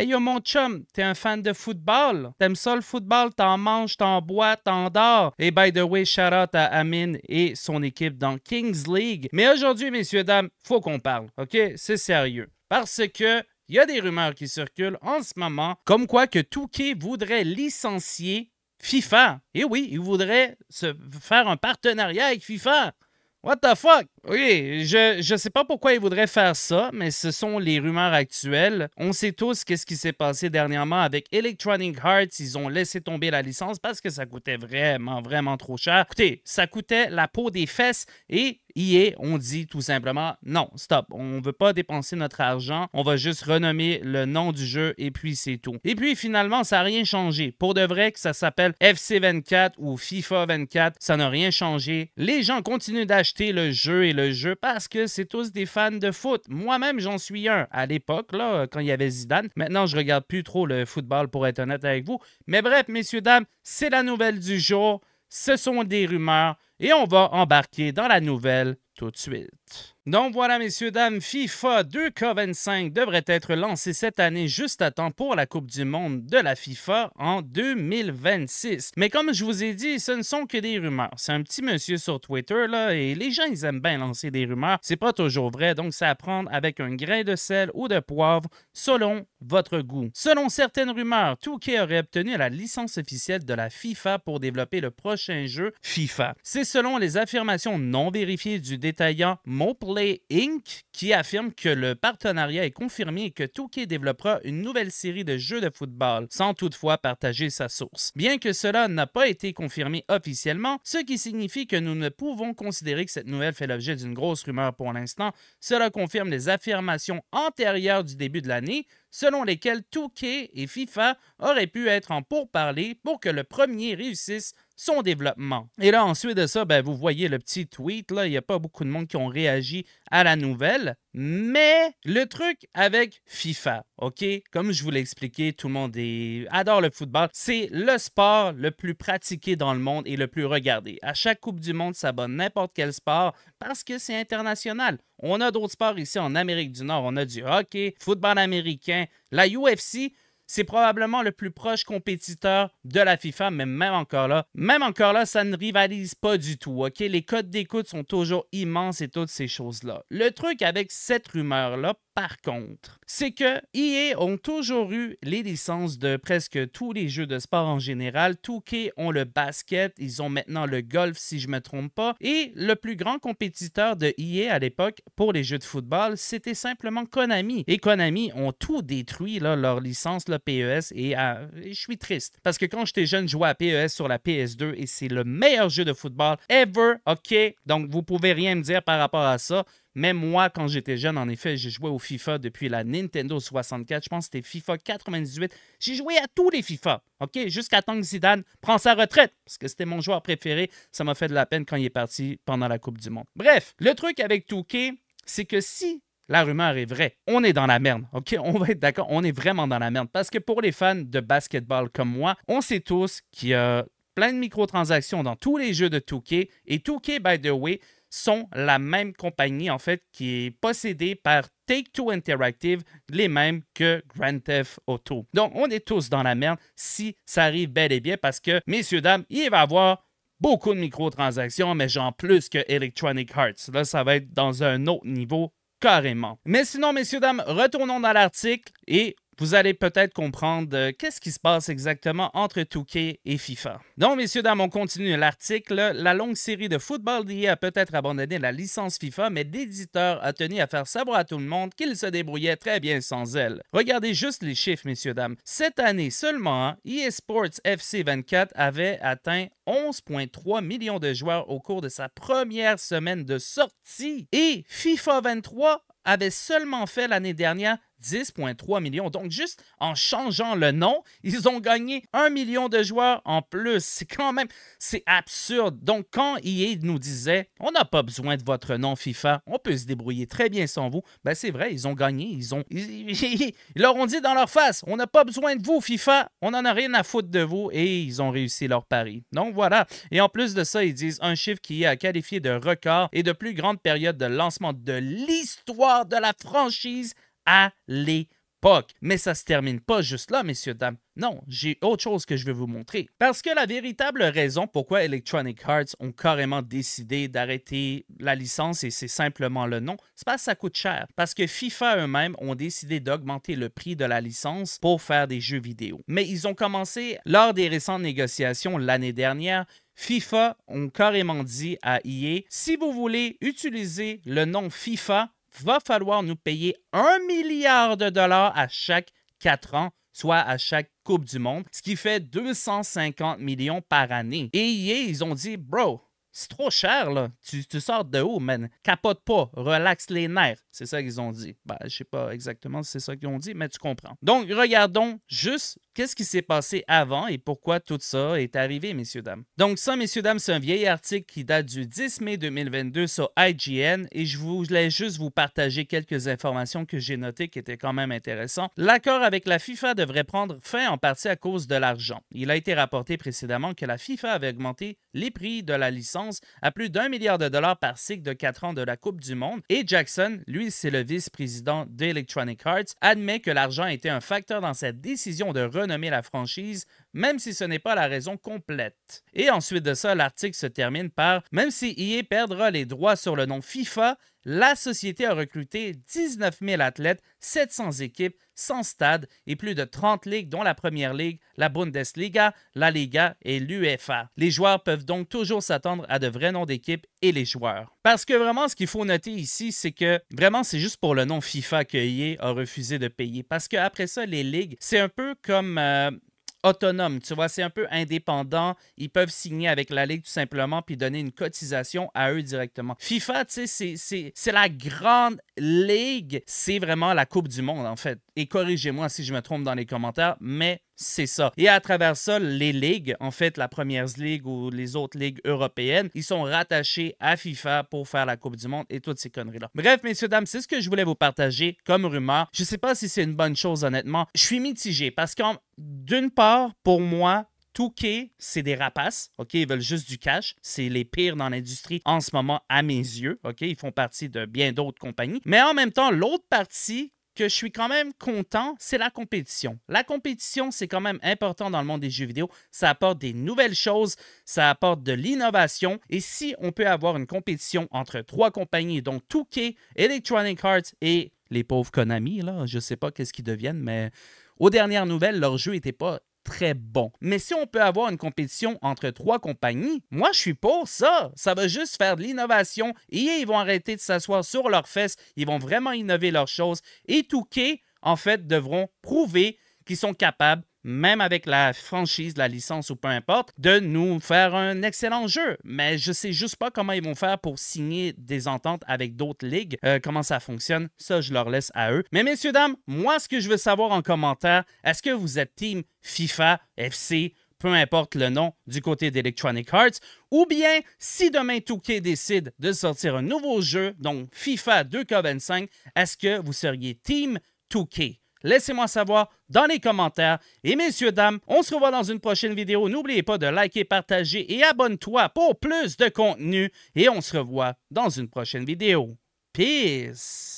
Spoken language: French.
Hey yo, mon chum, t'es un fan de football? T'aimes ça le football? T'en manges, t'en bois, t'en dors? Et by the way, shout out à Amin et son équipe dans Kings League. Mais aujourd'hui, messieurs, dames, faut qu'on parle, OK? C'est sérieux. Parce que il y a des rumeurs qui circulent en ce moment comme quoi que Touquet voudrait licencier FIFA. Et oui, il voudrait se faire un partenariat avec FIFA. What the fuck? Oui, je sais pas pourquoi ils voudraient faire ça, mais ce sont les rumeurs actuelles. On sait tous qu'est-ce qui s'est passé dernièrement avec Electronic Hearts. Ils ont laissé tomber la licence parce que ça coûtait vraiment, vraiment trop cher. Écoutez, ça coûtait la peau des fesses et EA on dit tout simplement non, stop, on veut pas dépenser notre argent, on va juste renommer le nom du jeu et puis c'est tout. Et puis finalement, ça n'a rien changé. Pour de vrai que ça s'appelle FC24 ou FIFA 24, ça n'a rien changé. Les gens continuent d'acheter le jeu et le jeu parce que c'est tous des fans de foot. Moi-même, j'en suis un à l'époque, là, quand il y avait Zidane. Maintenant, je regarde plus trop le football pour être honnête avec vous. Mais bref, messieurs, dames, c'est la nouvelle du jour. Ce sont des rumeurs et on va embarquer dans la nouvelle tout de suite. Donc voilà, messieurs, dames, FIFA 2K25 devrait être lancé cette année juste à temps pour la Coupe du Monde de la FIFA en 2026. Mais comme je vous ai dit, ce ne sont que des rumeurs. C'est un petit monsieur sur Twitter, là, et les gens, ils aiment bien lancer des rumeurs. C'est pas toujours vrai, donc c'est à prendre avec un grain de sel ou de poivre selon votre goût. Selon certaines rumeurs, Touquet aurait obtenu la licence officielle de la FIFA pour développer le prochain jeu FIFA. C'est selon les affirmations non vérifiées du détaillant Moplay Inc., qui affirme que le partenariat est confirmé et que Touquet développera une nouvelle série de jeux de football, sans toutefois partager sa source. Bien que cela n'a pas été confirmé officiellement, ce qui signifie que nous ne pouvons considérer que cette nouvelle fait l'objet d'une grosse rumeur pour l'instant, cela confirme les affirmations antérieures du début de l'année selon lesquelles Touquet et FIFA auraient pu être en pourparlers pour que le premier réussisse son développement. Et là, ensuite de ça, ben, vous voyez le petit tweet, là, il n'y a pas beaucoup de monde qui ont réagi à la nouvelle. Mais le truc avec FIFA, OK? Comme je vous l'ai expliqué, tout le monde adore le football. C'est le sport le plus pratiqué dans le monde et le plus regardé. À chaque Coupe du Monde, ça bat n'importe quel sport parce que c'est international. On a d'autres sports ici en Amérique du Nord. On a du hockey, football américain, la UFC c'est probablement le plus proche compétiteur de la FIFA, mais même encore là, même encore là, ça ne rivalise pas du tout, ok? Les codes d'écoute sont toujours immenses et toutes ces choses-là. Le truc avec cette rumeur-là, par contre, c'est que EA ont toujours eu les licences de presque tous les jeux de sport en général. Touquet ont le basket, ils ont maintenant le golf si je ne me trompe pas. Et le plus grand compétiteur de EA à l'époque pour les jeux de football, c'était simplement Konami. Et Konami ont tout détruit, là, leur licence, le PES, euh, et, je suis triste. Parce que quand j'étais jeune, je jouais à PES sur la PS2 et c'est le meilleur jeu de football ever, ok? Donc vous pouvez rien me dire par rapport à ça. Même moi, quand j'étais jeune, en effet, j'ai joué au FIFA depuis la Nintendo 64. Je pense que c'était FIFA 98. J'ai joué à tous les FIFA, OK? Jusqu'à temps que Zidane prend sa retraite, parce que c'était mon joueur préféré. Ça m'a fait de la peine quand il est parti pendant la Coupe du Monde. Bref, le truc avec Touquet, c'est que si la rumeur est vraie. On est dans la merde, OK? On va être d'accord, on est vraiment dans la merde. Parce que pour les fans de basketball comme moi, on sait tous qu'il y a plein de microtransactions dans tous les jeux de Touquet. Et Touquet, by the way, sont la même compagnie, en fait, qui est possédée par Take-Two Interactive, les mêmes que Grand Theft Auto. Donc, on est tous dans la merde si ça arrive bel et bien parce que, messieurs, dames, il va y avoir beaucoup de microtransactions, mais genre plus que Electronic Hearts. Là, ça va être dans un autre niveau carrément. Mais sinon, messieurs, dames, retournons dans l'article et vous allez peut-être comprendre euh, qu'est-ce qui se passe exactement entre Touquet et FIFA. Donc, messieurs, dames, on continue l'article. La longue série de football d'IA a peut-être abandonné la licence FIFA, mais l'éditeur a tenu à faire savoir à tout le monde qu'il se débrouillait très bien sans elle. Regardez juste les chiffres, messieurs, dames. Cette année seulement, hein, eSports FC 24 avait atteint 11,3 millions de joueurs au cours de sa première semaine de sortie et FIFA 23 avait seulement fait l'année dernière 10,3 millions. Donc, juste en changeant le nom, ils ont gagné un million de joueurs en plus. C'est quand même, c'est absurde. Donc, quand EA nous disait, on n'a pas besoin de votre nom FIFA, on peut se débrouiller très bien sans vous, ben c'est vrai, ils ont gagné. Ils, ont, ils, leur ont dit dans leur face, on n'a pas besoin de vous FIFA, on n'en a rien à foutre de vous. Et ils ont réussi leur pari. Donc, voilà. Et en plus de ça, ils disent un chiffre qui est à qualifié de record et de plus grande période de lancement de l'histoire de la franchise à l'époque. Mais ça se termine pas juste là, messieurs, dames. Non, j'ai autre chose que je vais vous montrer. Parce que la véritable raison pourquoi Electronic Arts ont carrément décidé d'arrêter la licence et c'est simplement le nom, c'est parce que ça coûte cher. Parce que FIFA eux-mêmes ont décidé d'augmenter le prix de la licence pour faire des jeux vidéo. Mais ils ont commencé lors des récentes négociations l'année dernière FIFA ont carrément dit à EA, si vous voulez utiliser le nom FIFA va falloir nous payer un milliard de dollars à chaque quatre ans, soit à chaque Coupe du Monde, ce qui fait 250 millions par année. Et ils ont dit, bro, c'est trop cher, là. Tu, tu, sors de haut, man? Capote pas, relaxe les nerfs. C'est ça qu'ils ont dit. Ben, je sais pas exactement si c'est ça qu'ils ont dit, mais tu comprends. Donc, regardons juste qu'est-ce qui s'est passé avant et pourquoi tout ça est arrivé, messieurs, dames. Donc, ça, messieurs, dames, c'est un vieil article qui date du 10 mai 2022 sur IGN et je voulais juste vous partager quelques informations que j'ai notées qui étaient quand même intéressantes. L'accord avec la FIFA devrait prendre fin en partie à cause de l'argent. Il a été rapporté précédemment que la FIFA avait augmenté les prix de la licence à plus d'un milliard de dollars par cycle de 4 ans de la Coupe du Monde. Et Jackson, lui, c'est le vice-président d'Electronic Arts, admet que l'argent a été un facteur dans cette décision de renommer la franchise même si ce n'est pas la raison complète. Et ensuite de ça, l'article se termine par Même si EA perdra les droits sur le nom FIFA, la société a recruté 19 000 athlètes, 700 équipes, 100 stades et plus de 30 ligues, dont la Première Ligue, la Bundesliga, la Liga et l'UEFA. Les joueurs peuvent donc toujours s'attendre à de vrais noms d'équipes et les joueurs. Parce que vraiment, ce qu'il faut noter ici, c'est que vraiment, c'est juste pour le nom FIFA que EA a refusé de payer. Parce qu'après ça, les ligues, c'est un peu comme euh, autonome, tu vois, c'est un peu indépendant. Ils peuvent signer avec la Ligue tout simplement puis donner une cotisation à eux directement. FIFA, tu sais, c'est la grande Ligue, c'est vraiment la Coupe du Monde, en fait. Et corrigez-moi si je me trompe dans les commentaires, mais c'est ça. Et à travers ça, les ligues, en fait, la Première Ligue ou les autres ligues européennes, ils sont rattachés à FIFA pour faire la Coupe du Monde et toutes ces conneries-là. Bref, messieurs, dames, c'est ce que je voulais vous partager comme rumeur. Je ne sais pas si c'est une bonne chose, honnêtement. Je suis mitigé parce que, d'une part, pour moi, 2 c'est des rapaces, OK? Ils veulent juste du cash. C'est les pires dans l'industrie en ce moment, à mes yeux, OK? Ils font partie de bien d'autres compagnies. Mais en même temps, l'autre partie que je suis quand même content, c'est la compétition. La compétition, c'est quand même important dans le monde des jeux vidéo. Ça apporte des nouvelles choses, ça apporte de l'innovation. Et si on peut avoir une compétition entre trois compagnies, donc 2 Electronic Arts et les pauvres Konami, là, je sais pas qu'est-ce qu'ils deviennent, mais aux dernières nouvelles, leur jeu n'était pas très bon. Mais si on peut avoir une compétition entre trois compagnies, moi je suis pour ça. Ça va juste faire de l'innovation et ils vont arrêter de s'asseoir sur leurs fesses. Ils vont vraiment innover leurs choses. Et Touquet, en fait, devront prouver qu'ils sont capables même avec la franchise, la licence ou peu importe, de nous faire un excellent jeu. Mais je sais juste pas comment ils vont faire pour signer des ententes avec d'autres ligues, euh, comment ça fonctionne. Ça, je leur laisse à eux. Mais messieurs, dames, moi, ce que je veux savoir en commentaire, est-ce que vous êtes team FIFA, FC, peu importe le nom, du côté d'Electronic Arts, ou bien si demain Touquet décide de sortir un nouveau jeu, donc FIFA 2K25, est-ce que vous seriez team Touquet? Laissez-moi savoir dans les commentaires. Et messieurs, dames, on se revoit dans une prochaine vidéo. N'oubliez pas de liker, partager et abonne-toi pour plus de contenu. Et on se revoit dans une prochaine vidéo. Peace!